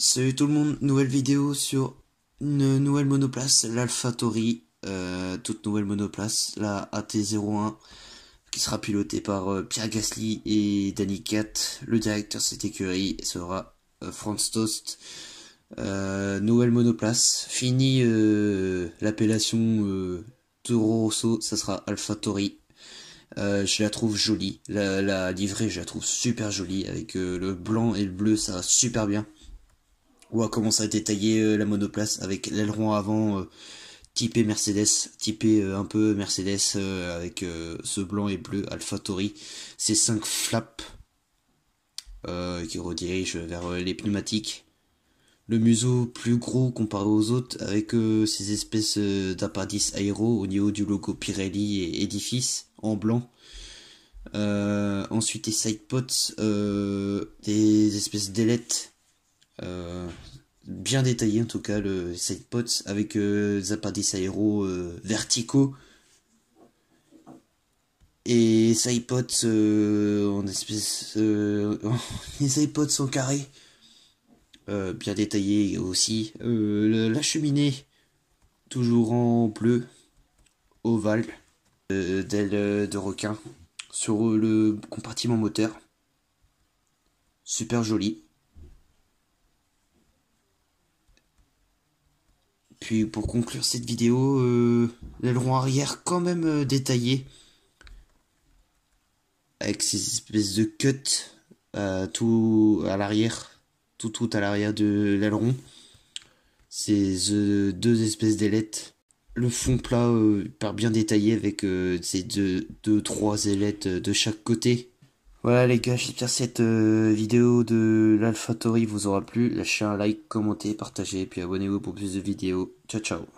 Salut tout le monde, nouvelle vidéo sur une nouvelle monoplace, l'Alpha Tori, euh, toute nouvelle monoplace, la AT01, qui sera pilotée par euh, Pierre Gasly et Danny Cat. Le directeur de cette écurie sera euh, Franz Tost. nouvelle monoplace, fini l'appellation Toro Rosso, ça sera Alpha je la trouve jolie. La, livrée, je la trouve super jolie. Avec le blanc et le bleu, ça va super bien ou à commencer à détailler euh, la monoplace avec l'aileron avant euh, typé Mercedes, typé euh, un peu Mercedes avec ce blanc et bleu Tori ces cinq flaps qui redirigent vers les pneumatiques le museau plus gros comparé aux autres avec ces espèces euh, aéro au niveau du logo Pirelli et édifice en blanc. ensuite les sidepots, des espèces d'ailettes euh, bien détaillé en tout cas le sidepots avec des euh, Zapadis Aero euh, verticaux et side en espèce les iPods sont carrés bien détaillé aussi la cheminée toujours en bleu ovale d'aile de requin sur le compartiment moteur super joli puis pour conclure cette vidéo, euh, l'aileron arrière quand même euh, détaillé. Avec ces espèces de cuts euh, tout à l'arrière, tout tout à l'arrière de l'aileron. Ces deux espèces d'ailettes. Le fond plat hyper bien détaillé avec ces deux, deux, trois ailettes de chaque côté. Voilà les gars, j'espère que cette euh, vidéo de l'Alphatory vous aura plu. Lâchez un like, commentez, partagez, puis abonnez-vous pour plus de vidéos. Ciao ciao